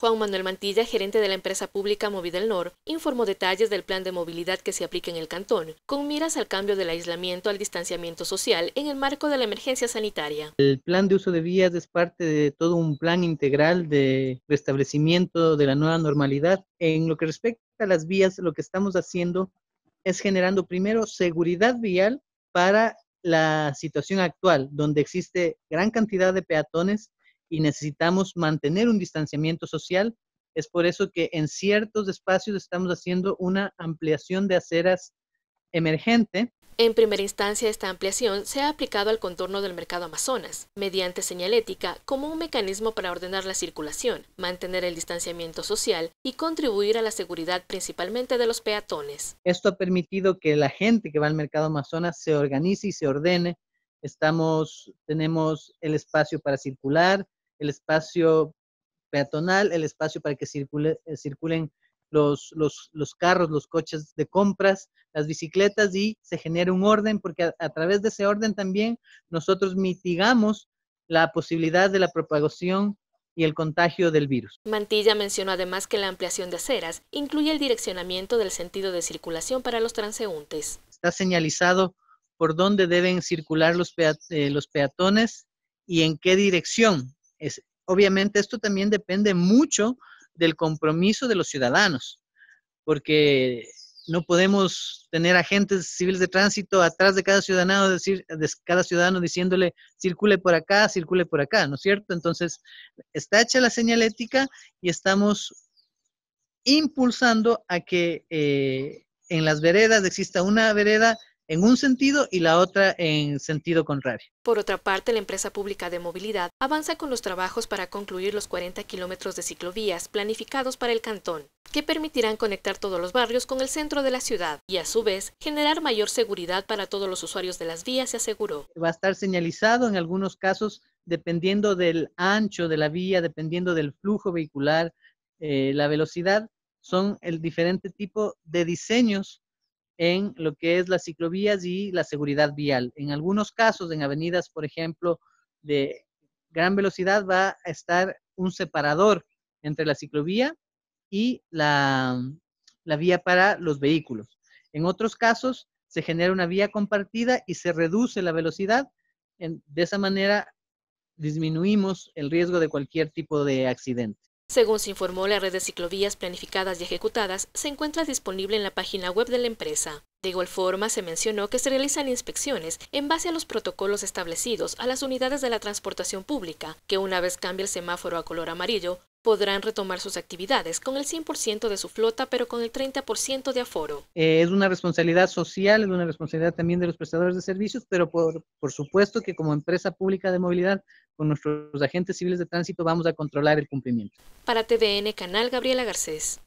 Juan Manuel Mantilla, gerente de la empresa pública del Nor, informó detalles del plan de movilidad que se aplica en el cantón, con miras al cambio del aislamiento al distanciamiento social en el marco de la emergencia sanitaria. El plan de uso de vías es parte de todo un plan integral de restablecimiento de la nueva normalidad. En lo que respecta a las vías, lo que estamos haciendo es generando primero seguridad vial para la situación actual, donde existe gran cantidad de peatones y necesitamos mantener un distanciamiento social. Es por eso que en ciertos espacios estamos haciendo una ampliación de aceras emergente. En primera instancia, esta ampliación se ha aplicado al contorno del mercado Amazonas, mediante señalética como un mecanismo para ordenar la circulación, mantener el distanciamiento social y contribuir a la seguridad principalmente de los peatones. Esto ha permitido que la gente que va al mercado Amazonas se organice y se ordene. Estamos, tenemos el espacio para circular, el espacio peatonal, el espacio para que eh, circulen los, carros, los coches de compras, las bicicletas y se genera un orden, porque a, través de ese orden también nosotros mitigamos la posibilidad de la propagación y el contagio del virus. Mantilla mencionó además que la ampliación de aceras incluye el direccionamiento del sentido de circulación para los transeúntes. Está señalizado por dónde deben circular los eh, peatones y en qué dirección obviamente esto también depende mucho del compromiso de los ciudadanos, porque no podemos tener agentes civiles de tránsito atrás de cada ciudadano, decir, de cada ciudadano diciéndole circule por acá, circule por acá, ¿no es cierto? Entonces, está hecha la señalética y estamos impulsando a que eh, en las veredas exista una vereda en un sentido y la otra en sentido contrario. Por otra parte, la empresa pública de movilidad avanza con los trabajos para concluir los 40 kilómetros de ciclovías planificados para el cantón, que permitirán conectar todos los barrios con el centro de la ciudad y a su vez generar mayor seguridad para todos los usuarios de las vías, se aseguró. Va a estar señalizado en algunos casos dependiendo del ancho de la vía, dependiendo del flujo vehicular, eh, la velocidad, son el diferente tipo de diseños en lo que es las ciclovías y la seguridad vial. En algunos casos, en avenidas, por ejemplo, de gran velocidad, va a estar un separador entre la ciclovía y la, vía para los vehículos. En otros casos, se genera una vía compartida y se reduce la velocidad. de esa manera, disminuimos el riesgo de cualquier tipo de accidente. Según se informó, la red de ciclovías planificadas y ejecutadas se encuentra disponible en la página web de la empresa. De igual forma, se mencionó que se realizan inspecciones en base a los protocolos establecidos a las unidades de la transportación pública, que una vez cambie el semáforo a color amarillo, podrán retomar sus actividades con el 100% de su flota, pero con el 30% de aforo. Eh, es una responsabilidad social, es una responsabilidad también de los prestadores de servicios, pero por supuesto que como empresa pública de movilidad con nuestros agentes civiles de tránsito vamos a controlar el cumplimiento. Para TVN Canal, Gabriela Garcés.